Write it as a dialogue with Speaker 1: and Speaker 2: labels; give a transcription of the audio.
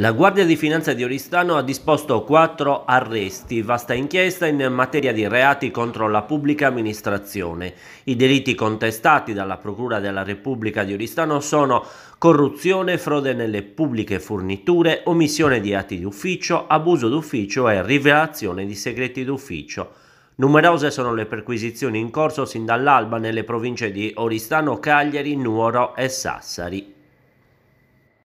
Speaker 1: La Guardia di Finanza di Oristano ha disposto quattro arresti, vasta inchiesta in materia di reati contro la pubblica amministrazione. I delitti contestati dalla Procura della Repubblica di Oristano sono corruzione, frode nelle pubbliche forniture, omissione di atti d'ufficio, abuso d'ufficio e rivelazione di segreti d'ufficio. Numerose sono le perquisizioni in corso sin dall'alba nelle province di Oristano, Cagliari, Nuoro e Sassari.